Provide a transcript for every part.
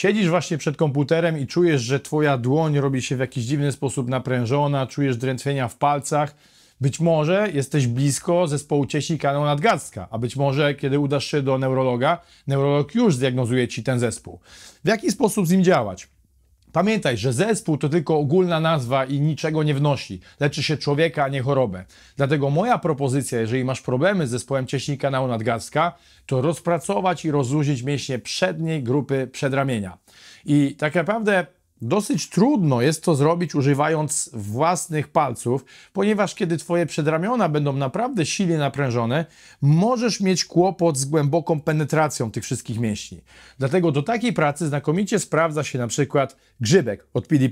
Siedzisz właśnie przed komputerem i czujesz, że twoja dłoń robi się w jakiś dziwny sposób naprężona, czujesz drętwienia w palcach. Być może jesteś blisko zespołu cieśni kanału nadgarstka, a być może kiedy udasz się do neurologa, neurolog już zdiagnozuje ci ten zespół. W jaki sposób z nim działać? Pamiętaj, że zespół to tylko ogólna nazwa i niczego nie wnosi. Leczy się człowieka, a nie chorobę. Dlatego moja propozycja, jeżeli masz problemy z zespołem cieśni kanału nadgarstka, to rozpracować i rozluźnić mięśnie przedniej grupy przedramienia. I tak naprawdę Dosyć trudno jest to zrobić używając własnych palców, ponieważ kiedy Twoje przedramiona będą naprawdę silnie naprężone, możesz mieć kłopot z głęboką penetracją tych wszystkich mięśni. Dlatego do takiej pracy znakomicie sprawdza się na przykład grzybek od PD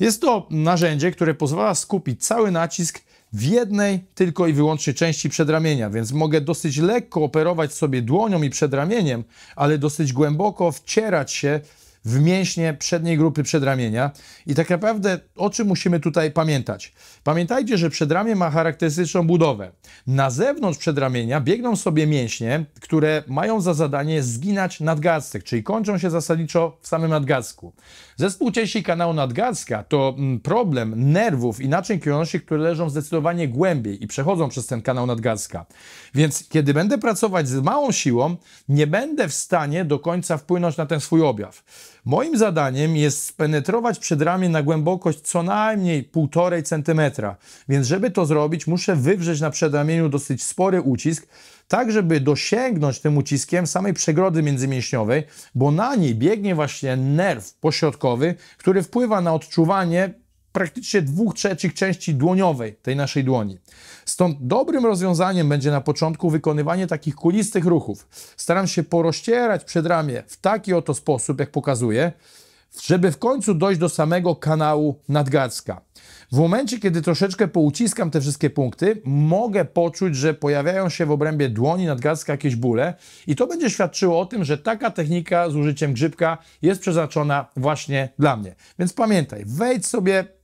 Jest to narzędzie, które pozwala skupić cały nacisk w jednej tylko i wyłącznie części przedramienia, więc mogę dosyć lekko operować sobie dłonią i przedramieniem, ale dosyć głęboko wcierać się w mięśnie przedniej grupy przedramienia. I tak naprawdę o czym musimy tutaj pamiętać? Pamiętajcie, że przedramię ma charakterystyczną budowę. Na zewnątrz przedramienia biegną sobie mięśnie, które mają za zadanie zginać nadgarstek, czyli kończą się zasadniczo w samym nadgarstku. Zespół cieśli kanału nadgarstka to mm, problem nerwów i naczyń krwionośnych, które leżą zdecydowanie głębiej i przechodzą przez ten kanał nadgarstka. Więc kiedy będę pracować z małą siłą, nie będę w stanie do końca wpłynąć na ten swój objaw. Moim zadaniem jest spenetrować przedramię na głębokość co najmniej 1,5 cm, więc żeby to zrobić muszę wywrzeć na przedramieniu dosyć spory ucisk, tak żeby dosięgnąć tym uciskiem samej przegrody międzymięśniowej, bo na niej biegnie właśnie nerw pośrodkowy, który wpływa na odczuwanie praktycznie dwóch trzecich części dłoniowej tej naszej dłoni. Stąd dobrym rozwiązaniem będzie na początku wykonywanie takich kulistych ruchów. Staram się porościerać przedramię w taki oto sposób, jak pokazuję, żeby w końcu dojść do samego kanału nadgarstka. W momencie, kiedy troszeczkę pouciskam te wszystkie punkty, mogę poczuć, że pojawiają się w obrębie dłoni nadgarstka jakieś bóle i to będzie świadczyło o tym, że taka technika z użyciem grzybka jest przeznaczona właśnie dla mnie. Więc pamiętaj, wejdź sobie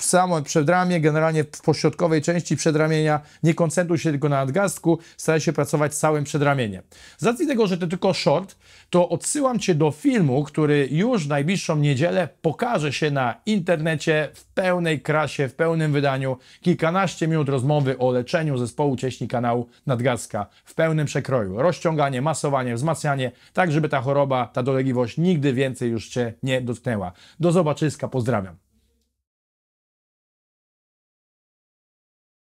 w samym przedramie, generalnie w pośrodkowej części przedramienia. Nie koncentruj się tylko na nadgarstku, staraj się pracować całym przedramieniem. Z racji tego, że to tylko short, to odsyłam Cię do filmu, który już w najbliższą niedzielę pokaże się na internecie w pełnej krasie, w pełnym wydaniu. Kilkanaście minut rozmowy o leczeniu zespołu cieśni kanału nadgarstka w pełnym przekroju. Rozciąganie, masowanie, wzmacnianie, tak żeby ta choroba, ta dolegliwość nigdy więcej już Cię nie dotknęła. Do zobaczyska, pozdrawiam.